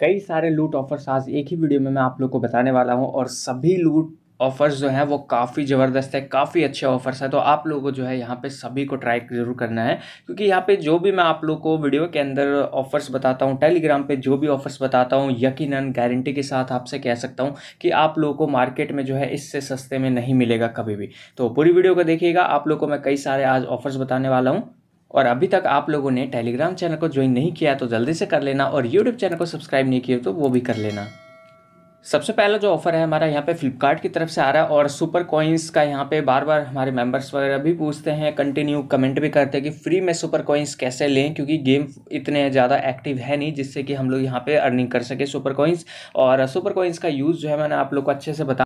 कई सारे लूट ऑफर्स आज एक ही वीडियो में मैं आप लोग को बताने वाला हूँ और सभी लूट ऑफ़र्स जो हैं वो काफ़ी ज़बरदस्त है काफ़ी अच्छे ऑफ़र्स हैं तो आप लोगों को जो है यहाँ पे सभी को ट्राई ज़रूर करना है क्योंकि यहाँ पे जो भी मैं आप लोग को वीडियो के अंदर ऑफ़र्स बताता हूँ टेलीग्राम पे जो भी ऑफ़र्स बताता हूँ यकीनन गारंटी के साथ आपसे कह सकता हूँ कि आप लोगों को मार्केट में जो है इससे सस्ते में नहीं मिलेगा कभी भी तो पूरी वीडियो को देखिएगा आप लोग को मैं कई सारे आज ऑफ़र्स बताने वाला हूँ और अभी तक आप लोगों ने टेलीग्राम चैनल को ज्वाइन नहीं किया तो जल्दी से कर लेना और यूट्यूब चैनल को सब्सक्राइब नहीं किया तो वो भी कर लेना सबसे पहला जो ऑफर है हमारा यहाँ पे फ्लिपकार्ट की तरफ से आ रहा है और सुपर कॉइन्स का यहाँ पे बार बार हमारे मेंबर्स वगैरह भी पूछते हैं कंटिन्यू कमेंट भी करते हैं कि फ्री में सुपर कॉइन्स कैसे लें क्योंकि गेम इतने ज़्यादा एक्टिव है नहीं जिससे कि हम लोग यहाँ पे अर्निंग कर सके सुपर कॉइन्स और सुपर कॉइन्स का यूज़ जो है मैंने आप लोग को अच्छे से बता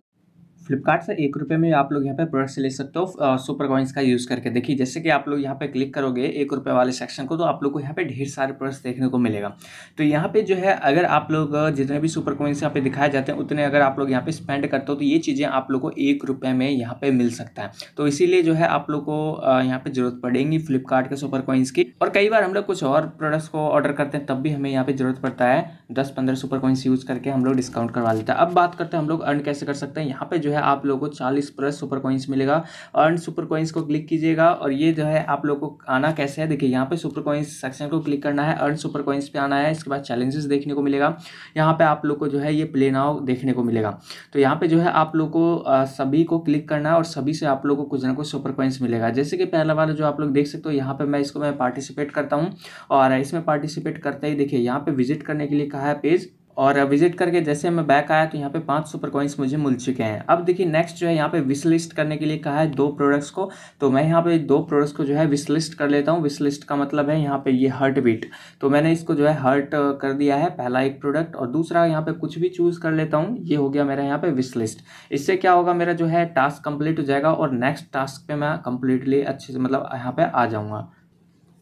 फ्लिपकार्ट से एक रुपये में आप लोग यहाँ पे प्रोडक्ट्स ले सकते हो सुपर कॉइंस का यूज़ करके देखिए जैसे कि आप लोग यहाँ पे क्लिक करोगे एक रुपये वाले सेक्शन को तो आप लोग को यहाँ पे ढेर सारे प्रोडक्ट्स देखने को मिलेगा तो यहाँ पे जो है अगर आप लोग जितने भी सुपर कॉइंस यहाँ पे दिखाए जाते हैं उतने अगर आप लोग यहाँ पे स्पेंड करते हो तो ये चीज़ें आप लोग को एक रुपये में यहाँ पर मिल सकता है तो इसीलिए जो है आप लोग को यहाँ पर जरूरत पड़ेगी फ्लिपकार्ट के सुपर कॉइन्स की और कई बार हम लोग कुछ और प्रोडक्ट्स को ऑर्डर करते हैं तब भी हमें यहाँ पर जरूरत पड़ता है दस पंद्रह सुपर कॉइन्स यूज़ करके हम लोग डिस्काउंट करवा लेते हैं अब बात करते हैं हम लोग अर्न कैसे कर सकते हैं यहाँ पर जो है आप लोगों को चालीस प्लस सुपर कॉइन्स मिलेगा अर्न सुपर कॉइन्स को क्लिक कीजिएगा और ये जो है आप लोगों को आना कैसे है देखिए यहाँ पे सुपर कॉइन्स सेक्शन को क्लिक करना है अर्न सुपर कॉइन्स पे आना है इसके बाद चैलेंजेस देखने को मिलेगा यहाँ पे आप लोग को जो है ये प्ले नाउ देखने को मिलेगा तो यहाँ पे जो है आप लोग को सभी को क्लिक करना है और सभी से आप लोग को कुछ ना कुछ सुपर कॉइन्स मिलेगा जैसे कि पहला वाला जो आप लोग देख सकते हो यहाँ पर मैं इसको मैं पार्टिसिपेट करता हूँ और इसमें पार्टिसिपेट करते ही देखिए यहाँ पर विजिट करने के लिए कहा है पेज और विजिट करके जैसे मैं बैक आया तो यहाँ पे पाँच सुपर कॉइन्स मुझे मिल चुके हैं अब देखिए नेक्स्ट जो है यहाँ पे विश लिस्ट करने के लिए कहा है दो प्रोडक्ट्स को तो मैं यहाँ पे दो प्रोडक्ट्स को जो है विश लिस्ट कर लेता हूँ विश लिस्ट का मतलब है यहाँ पे ये हर्ट बीट तो मैंने इसको जो है हर्ट कर दिया है पहला एक प्रोडक्ट और दूसरा यहाँ पर कुछ भी चूज़ कर लेता हूँ ये हो गया मेरा यहाँ पर विश लिस्ट इससे क्या होगा मेरा जो है टास्क कंप्लीट हो जाएगा और नेक्स्ट टास्क पर मैं कम्प्लीटली अच्छे से मतलब यहाँ पर आ जाऊँगा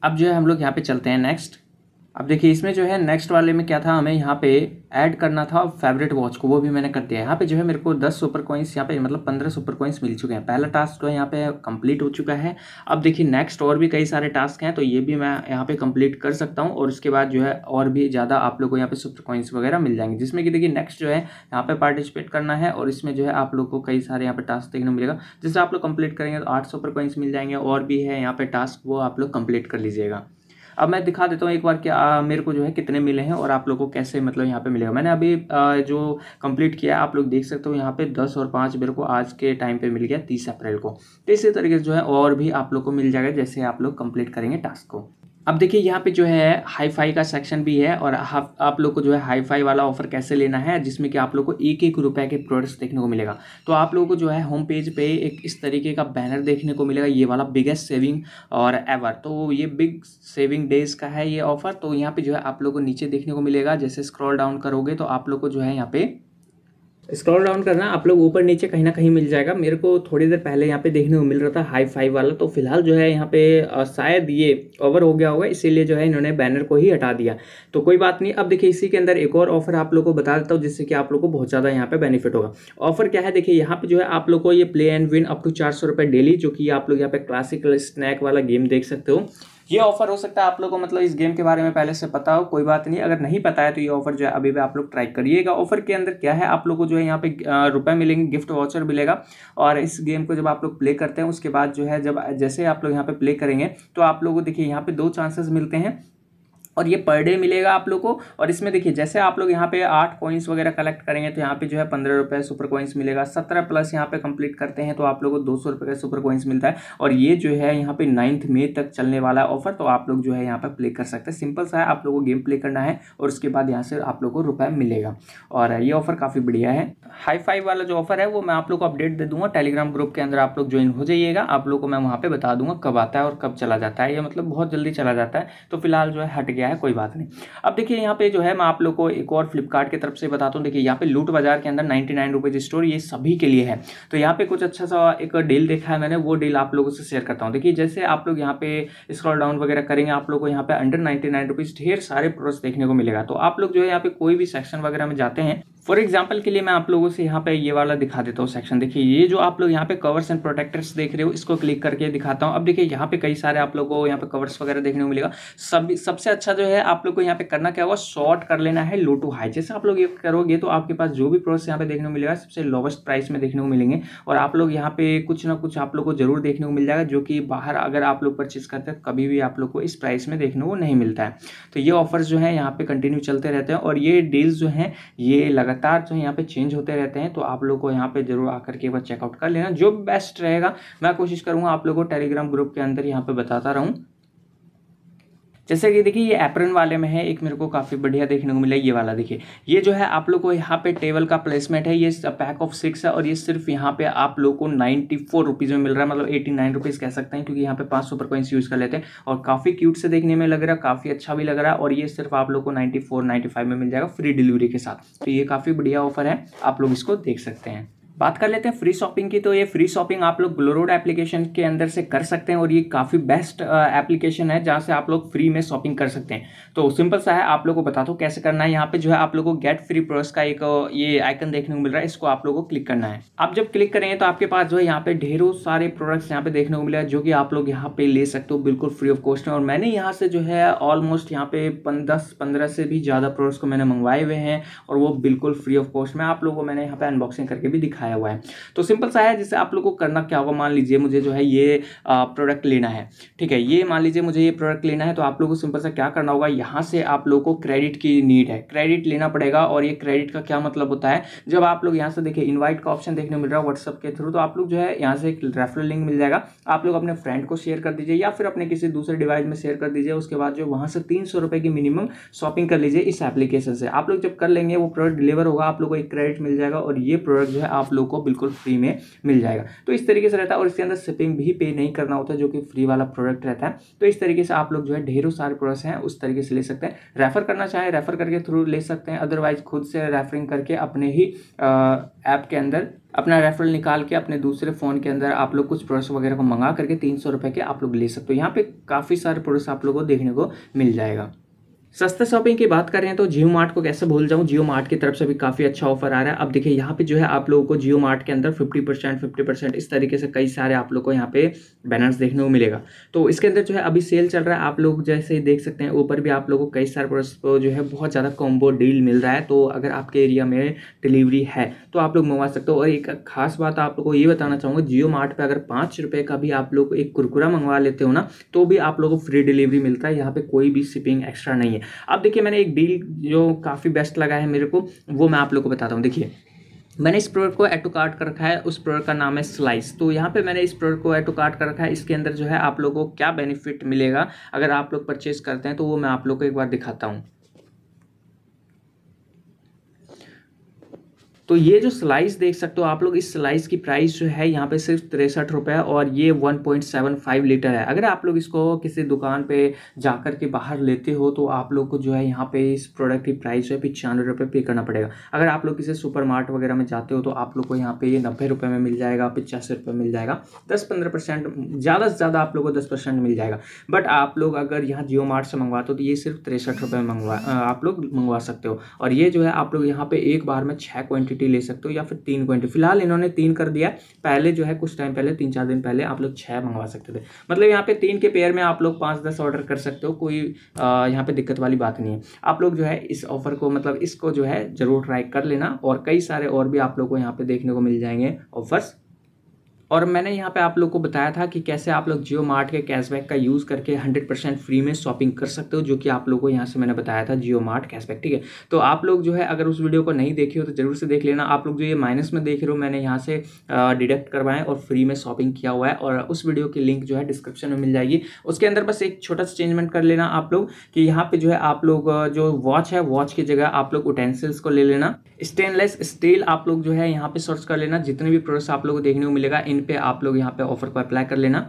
अब जो है हम लोग यहाँ पर चलते हैं नेक्स्ट अब देखिए इसमें जो है नेक्स्ट वाले में क्या था हमें यहाँ पे ऐड करना था फेवरेट वॉच को वो भी मैंने कर दिया यहाँ पे जो है मेरे को दस सुपर कॉइंस यहाँ पे मतलब पंद्रह सुपर कॉइंस मिल चुके हैं पहला टास्क जो है यहाँ पे कंप्लीट हो चुका है अब देखिए नेक्स्ट और भी कई सारे टास्क हैं तो ये भी मैं यहाँ पे कंप्लीट कर सकता हूँ और उसके बाद जो है और भी ज़्यादा आप लोग को यहाँ पे सुपर कॉइन्स वगैरह मिल जाएंगे जिसमें कि देखिए नेक्स्ट जो है यहाँ पे पार्टिसिपेट करना है और इसमें जो है आप लोग को कई सारे यहाँ पे टास्क देखने मिलेगा जिससे आप लोग कंप्लीट करेंगे तो आठ सुपर कॉइन्स मिल जाएंगे और भी है यहाँ पे टास्क वो आप लोग कंप्लीट कर लीजिएगा अब मैं दिखा देता हूँ एक बार कि आ, मेरे को जो है कितने मिले हैं और आप लोग को कैसे मतलब यहाँ पे मिलेगा मैंने अभी आ, जो कंप्लीट किया आप लोग देख सकते हो यहाँ पे दस और पाँच मेरे को आज के टाइम पे मिल गया तीस अप्रैल को तो इसी तरीके से जो है और भी आप लोग को मिल जाएगा जैसे आप लोग कंप्लीट करेंगे टास्क को अब देखिए यहाँ पे जो है हाई फाई का सेक्शन भी है और आप आप लोग को जो है हाई फाई वाला ऑफर कैसे लेना है जिसमें कि आप लोग को एक एक रुपए के प्रोडक्ट्स देखने को मिलेगा तो आप लोगों को जो है होम पेज पे एक इस तरीके का बैनर देखने को मिलेगा ये वाला बिगेस्ट सेविंग और एवर तो ये बिग सेविंग डेज का है ये ऑफर तो यहाँ पर जो है आप लोग को नीचे देखने को मिलेगा जैसे स्क्रॉल डाउन करोगे तो आप लोग को जो है यहाँ पर स्क्रॉल डाउन करना आप लोग ऊपर नीचे कहीं ना कहीं मिल जाएगा मेरे को थोड़ी देर पहले यहाँ पे देखने को मिल रहा था हाई फाइव वाला तो फिलहाल जो है यहाँ पे शायद ये ओवर हो गया होगा इसीलिए जो है इन्होंने बैनर को ही हटा दिया तो कोई बात नहीं अब देखिए इसी के अंदर एक और ऑफर आप लोग को बता देता हूँ जिससे कि आप लोग को बहुत ज़्यादा यहाँ पर बेनिफिट होगा ऑफर क्या है देखिए यहाँ पर जो है आप लोग को ये play and win up to चार डेली जो कि आप लोग यहाँ पर क्लासिकल स्नैक वाला गेम देख सकते हो ये ऑफर हो सकता है आप लोग को मतलब इस गेम के बारे में पहले से पता हो कोई बात नहीं अगर नहीं पता है तो ये ऑफर जो है अभी भी आप लोग ट्राई करिएगा ऑफर के अंदर क्या है आप लोग को जो है यहाँ पे रुपए मिलेंगे गिफ्ट वाचर मिलेगा और इस गेम को जब आप लोग प्ले करते हैं उसके बाद जो है जब जैसे आप लोग यहाँ पे प्ले करेंगे तो आप लोग को देखिए यहाँ पे दो चांसेस मिलते हैं और ये पर डे मिलेगा आप लोग को और इसमें देखिए जैसे आप लोग यहाँ पे आठ कॉइन्स वगैरह कलेक्ट करेंगे तो यहाँ पे जो है पंद्रह रुपये सुपर कॉइन्स मिलेगा सत्रह प्लस यहाँ पे कंप्लीट करते हैं तो आप लोग को दो सौ रुपये का सुपर कॉइन्स मिलता है और ये जो है यहाँ पे नाइन्थ मे तक चलने वाला है ऑफर तो आप लोग जो है यहाँ पर प्ले कर सकते हैं सिंपल सा है आप लोग को गेम प्ले करना है और उसके बाद यहाँ से आप लोग को रुपये मिलेगा और ये ऑफर काफ़ी बढ़िया है हाई फाइव वाला जो ऑफर है वो मैं आप लोग को अपडेट दे दूंगा टेलीग्राम ग्रुप के अंदर आप लोग ज्वाइन हो जाइएगा आप लोग को मैं वहाँ पर बता दूंगा कब आता है और कब चला जाता है ये मतलब बहुत जल्दी चला जाता है तो फिलहाल जो है हट गया हैं कोई बात नहीं अब देखिए यहाँ पे जो है मैं आप लोग को एक और फ्लिपकार्ट की तरफ से बताता हूँ देखिए यहाँ पे लूट बाजार के अंदर नाइन्टी नाइन रुपीज़ स्टोर ये सभी के लिए है तो यहाँ पे कुछ अच्छा सा एक डील देखा है मैंने वो डील आप लोगों से शेयर करता हूँ देखिए जैसे आप लोग यहाँ पे स्क्रॉल डाउन वगैरह करेंगे आप लोग को यहाँ पे अंडर नाइन्टी नाइन ढेर सारे प्रोडक्ट्स देखने को मिलेगा तो आप लोग जो है यहाँ पे कोई भी सेक्शन वगैरह में जाते हैं फॉर एग्जाम्पल के लिए मैं आप लोगों से यहाँ पे ये वाला दिखा देता हूँ सेक्शन देखिए ये जो आप लोग यहाँ पे कवर्स एंड प्रोटेक्टर्स देख रहे हो इसको क्लिक करके दिखाता हूँ अब देखिए यहाँ पे कई सारे आप लोगों को यहाँ पे कवर्स वगैरह देखने को मिलेगा सब सबसे अच्छा जो है आप लोग को यहाँ पे करना क्या होगा शॉर्ट कर लेना है लो टू हाई जैसे आप लोग ये करोगे तो आपके पास जो भी प्रोडक्ट्स यहाँ पे देखने को मिलेगा सबसे लोवेस्ट प्राइस में देखने को मिलेंगे और आप लोग यहाँ पे कुछ ना कुछ आप लोग को जरूर देखने को मिल जाएगा जो कि बाहर अगर आप लोग परचेज करते हैं तो कभी भी आप लोग को इस प्राइस में देखने को नहीं मिलता है तो ये ऑफर्स जो है यहाँ पे कंटिन्यू चलते रहते हैं और ये डील्स जो हैं ये लगा लगातार जो यहाँ पे चेंज होते रहते हैं तो आप लोग को यहाँ पे जरूर आकर के एक बार चेकआउट कर लेना जो बेस्ट रहेगा मैं कोशिश करूँगा आप लोगों को टेलीग्राम ग्रुप के अंदर यहाँ पे बताता रहूँ जैसे कि देखिए ये एप्रन वाले में है एक मेरे को काफ़ी बढ़िया देखने को मिला ये वाला देखिए ये जो है आप लोग को यहाँ पे टेबल का प्लेसमेंट है ये पैक ऑफ सिक्स है और ये सिर्फ यहाँ पे आप लोग को नाइन्टी फोर रुपीज़ में मिल रहा है मतलब एटी नाइन रुपीज़ कह सकते हैं क्योंकि यहाँ पे पाँच सुपर कॉइन्स यूज़ कर लेते हैं और काफ़ी क्यूट से देखने में लग रहा है काफ़ी अच्छा भी लग रहा है और ये सिर्फ आप लोग को नाइन्टी फोर में मिल जाएगा फ्री डिलीवरी के साथ तो ये काफ़ी बढ़िया ऑफर है आप लोग इसको देख सकते हैं बात कर लेते हैं फ्री शॉपिंग की तो ये फ्री शॉपिंग आप लोग ग्लोरोड एप्लीकेशन के अंदर से कर सकते हैं और ये काफ़ी बेस्ट एप्लीकेशन है जहाँ से आप लोग फ्री में शॉपिंग कर सकते हैं तो सिंपल सा है आप लोग को बता दो कैसे करना है यहाँ पे जो है आप लोगों को गेट फ्री प्रोडक्ट्स का एक ये आइकन देखने को मिल रहा है इसको आप लोग को क्लिक करना है आप जब क्लिक करेंगे तो आपके पास जो है यहाँ पे ढेरों सारे प्रोडक्ट्स यहाँ पे देखने को है जो कि आप लोग यहाँ पे ले सकते हो बिल्कुल फ्री ऑफ कॉस्ट में और मैंने यहाँ से जो है ऑलमोस्ट यहाँ पे दस पंद्रह से भी ज़्यादा प्रोडक्ट्स को मैंने मंगवाए हुए हैं और वो बिल्कुल फ्री ऑफ कॉस्ट में आप लोगों को मैंने यहाँ पे अनबॉक्सिंग करके भी दिखाया दिखाया हुआ है तो सिंपल सा है जैसे आप लोग को करना क्या होगा मान लीजिए मुझे जो है ये प्रोडक्ट लेना है ठीक है ये मान लीजिए मुझे ये प्रोडक्ट लेना है तो आप लोग को सिंपल सा क्या करना होगा यहाँ से आप लोग को क्रेडिट की नीड है क्रेडिट लेना पड़ेगा और ये क्रेडिट का क्या मतलब होता है जब आप लोग यहाँ से देखें इन्वाइट का ऑप्शन देखने मिल रहा है व्हाट्सअप के थ्रू तो आप लोग जो है यहाँ से एक रेफरल लिंक मिल जाएगा आप लोग अपने फ्रेंड को शेयर कर दीजिए या फिर अपने किसी दूसरे डिवाइस में शेयर कर दीजिए उसके बाद जो वहाँ से तीन सौ रुपये की मिनिमम शॉपिंग कर लीजिए इस एप्लीकेशन से आप लोग जब कर लेंगे वो प्रोडक्ट डिलीवर होगा आप लोग को एक क्रेडिट मिल जाएगा और ये प्रोडक्ट जो है आप लोग को बिल्कुल फ्री में मिल जाएगा तो इस तरीके से रहता है और इसके अंदर शिपिंग भी पे नहीं करना होता जो कि फ्री वाला प्रोडक्ट रहता है तो इस तरीके से आप लोग जो है ढेरों सारे प्रोडक्ट्स हैं उस तरीके से ले सकते हैं रेफर करना चाहें रेफर करके थ्रू ले सकते हैं अदरवाइज खुद से रेफरिंग करके अपने ही ऐप के अंदर अपना रेफरल निकाल के अपने दूसरे फ़ोन के अंदर आप लोग कुछ प्रोडक्ट्स वगैरह को मंगा करके तीन सौ रुपये के आप लोग ले सकते हो यहाँ पे काफ़ी सारे प्रोडक्ट्स आप लोगों को देखने को मिल जाएगा सस्ते शॉपिंग की बात करें तो जियो मार्ट को कैसे भूल जाऊँ जियो मार्ट की तरफ से भी काफ़ी अच्छा ऑफर आ रहा है अब देखिए यहाँ पे जो है आप लोगों को जियो मार्ट के अंदर 50 परसेंट फिफ्टी परसेंट इस तरीके से कई सारे आप लोग को यहाँ पे बैनर्स देखने को मिलेगा तो इसके अंदर जो है अभी सेल चल रहा है आप लोग जैसे ही देख सकते हैं ऊपर भी आप लोग को कई सारे प्रोडक्ट्स को जो है बहुत ज़्यादा कॉम्बो डील मिल रहा है तो अगर आपके एरिया में डिलीवरी है तो आप लोग मंगवा सकते हो और एक खास बात आप लोग को ये बताना चाहूँगा जियो मार्ट पर अगर पाँच रुपये का भी आप लोग एक कुरकुरा मंगवा लेते हो ना तो भी आप लोग को फ्री डिलीवरी मिलता है यहाँ पर कोई भी शिपिंग एक्स्ट्रा नहीं है है अब देखिए मैंने एक डील जो काफ़ी बेस्ट लगा है मेरे को वो मैं आप लोग को बताता हूँ देखिए मैंने इस प्रोडक्ट को एटो कार्ट कर रखा है उस प्रोडक्ट का नाम है स्लाइस तो यहाँ पे मैंने इस प्रोडक्ट को एटो कार्ट कर रखा है इसके अंदर जो है आप लोगों को क्या बेनिफिट मिलेगा अगर आप लोग परचेज करते हैं तो वो मैं आप लोग को एक बार दिखाता हूँ तो ये जो स्लाइस देख सकते हो आप लोग इस स्लाइस की प्राइस जो है यहाँ पे सिर्फ तिरसठ रुपये और ये 1.75 लीटर है अगर आप लोग इसको किसी दुकान पे जाकर के बाहर लेते हो तो आप लोग को जो है यहाँ पे इस प्रोडक्ट की प्राइस जो है पचानवे रुपये पे करना पड़ेगा अगर आप लोग किसी सुपर मार्ट वगैरह में जाते हो तो आप लोग को यहाँ पे ये नब्बे रुपये में मिल जाएगा पचासी रुपये मिल जाएगा दस पंद्रह परसेंट ज़्यादा से ज़्यादा आप लोग को दस परसेंट मिल जाएगा बट आप लोग अगर यहाँ जियो मार्ट से मंगवाते हो तो ये सिर्फ तिरसठ रुपये में मंगवा आप लोग मंगवा सकते हो और ये जो है आप लोग यहाँ पर एक बार में छः क्वान्टिटी क्वांटिटी ले सकते हो या फिर तीन क्वांटिटी फिलहाल इन्होंने तीन कर दिया पहले जो है कुछ टाइम पहले तीन चार दिन पहले आप लोग छः मंगवा सकते थे मतलब यहाँ पे तीन के पेयर में आप लोग पाँच दस ऑर्डर कर सकते हो कोई यहाँ पे दिक्कत वाली बात नहीं है आप लोग जो है इस ऑफर को मतलब इसको जो है ज़रूर ट्राई कर लेना और कई सारे और भी आप लोग को यहाँ पे देखने को मिल जाएंगे ऑफर्स और मैंने यहाँ पे आप लोग को बताया था कि कैसे आप लोग जियो मार्ट के कैशबैक का यूज़ करके 100 परसेंट फ्री में शॉपिंग कर सकते हो जो कि आप लोगों को यहाँ से मैंने बताया था जियो मार्ट कैशबैक ठीक है तो आप लोग जो है अगर उस वीडियो को नहीं देखे हो तो ज़रूर से देख लेना आप लोग जो ये माइनस में देख रहे हो मैंने यहाँ से डिडक्ट करवाएं और फ्री में शॉपिंग किया हुआ है और उस वीडियो की लिंक जो है डिस्क्रिप्शन में मिल जाएगी उसके अंदर बस एक छोटा सा चेंजमेंट कर लेना आप लोग कि यहाँ पर जो है आप लोग जो वॉच है वॉच की जगह आप लोग उटेंसिल्स को ले लेना स्टेनलेस स्टील आप लोग जो है यहाँ पर सर्च कर लेना जितने भी प्रोडक्ट्स आप लोग को देखने को मिलेगा इन ऑप्शन पे आप लोग यहाँ पे ऑफर को अप्लाई कर लेना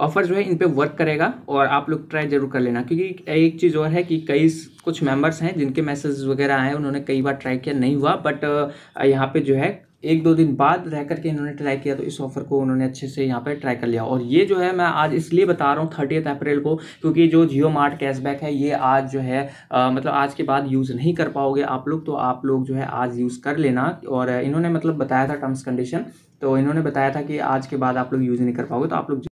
ऑफर जो है इन पे वर्क करेगा और आप लोग ट्राई जरूर कर लेना क्योंकि एक चीज़ और है कि कई कुछ मेंबर्स हैं जिनके मैसेज वगैरह आए उन्होंने कई बार ट्राई किया नहीं हुआ बट यहाँ पे जो है एक दो दिन बाद रह करके इन्होंने ट्राई किया तो इस ऑफर को उन्होंने अच्छे से यहाँ पर ट्राई कर लिया और ये जो है मैं आज इसलिए बता रहा हूँ थर्टीथ अप्रैल को क्योंकि जो जियो मार्ट कैशबैक है ये आज जो है आ, मतलब आज के बाद यूज़ नहीं कर पाओगे आप लोग तो आप लोग जो है आज यूज़ कर लेना और इन्होंने मतलब बताया था टर्म्स कंडीशन तो इन्होंने बताया था कि आज के बाद आप लोग यूज़ नहीं कर पाओगे तो आप लोग